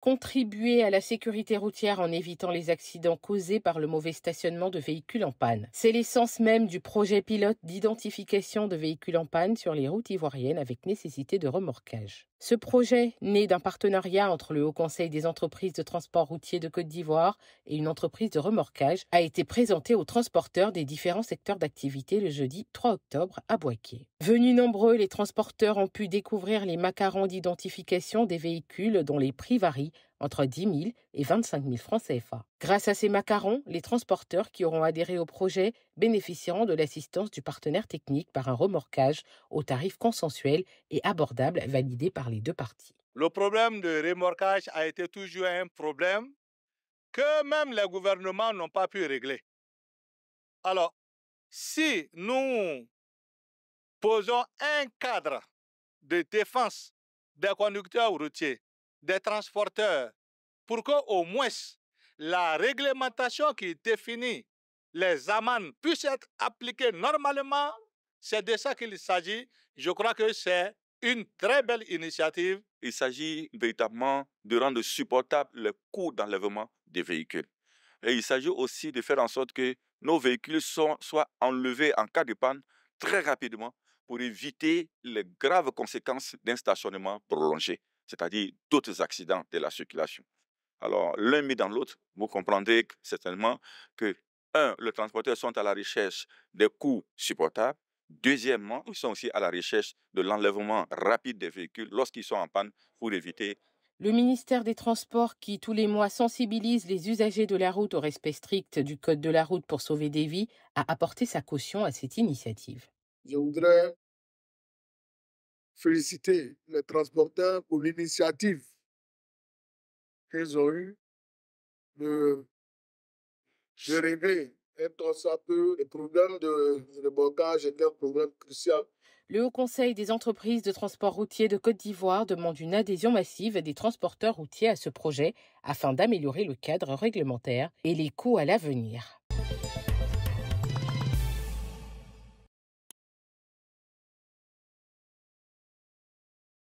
contribuer à la sécurité routière en évitant les accidents causés par le mauvais stationnement de véhicules en panne. C'est l'essence même du projet pilote d'identification de véhicules en panne sur les routes ivoiriennes avec nécessité de remorquage. Ce projet, né d'un partenariat entre le Haut Conseil des entreprises de transport routier de Côte d'Ivoire et une entreprise de remorquage, a été présenté aux transporteurs des différents secteurs d'activité le jeudi 3 octobre à Boaké. Venus nombreux, les transporteurs ont pu découvrir les macarons d'identification des véhicules dont les prix varient entre 10 000 et 25 000 francs CFA. Grâce à ces macarons, les transporteurs qui auront adhéré au projet bénéficieront de l'assistance du partenaire technique par un remorquage au tarif consensuel et abordable validé par les deux parties. Le problème de remorquage a été toujours un problème que même les gouvernements n'ont pas pu régler. Alors, si nous posons un cadre de défense des conducteurs routiers des transporteurs pour que au moins la réglementation qui définit les amendes puisse être appliquée normalement. C'est de ça qu'il s'agit. Je crois que c'est une très belle initiative. Il s'agit véritablement de rendre supportable le coût d'enlèvement des véhicules. Et il s'agit aussi de faire en sorte que nos véhicules soient enlevés en cas de panne très rapidement pour éviter les graves conséquences d'un stationnement prolongé c'est-à-dire d'autres accidents de la circulation. Alors, l'un mis dans l'autre, vous comprendrez certainement que, un, les transporteurs sont à la recherche des coûts supportables. Deuxièmement, ils sont aussi à la recherche de l'enlèvement rapide des véhicules lorsqu'ils sont en panne pour éviter le ministère des Transports, qui tous les mois sensibilise les usagers de la route au respect strict du code de la route pour sauver des vies, a apporté sa caution à cette initiative féliciter les transporteurs pour l'initiative qu'ils ont eue de régler un peu les problèmes de, blocage est un problème crucial. Le Haut Conseil des entreprises de transport routier de Côte d'Ivoire demande une adhésion massive des transporteurs routiers à ce projet afin d'améliorer le cadre réglementaire et les coûts à l'avenir.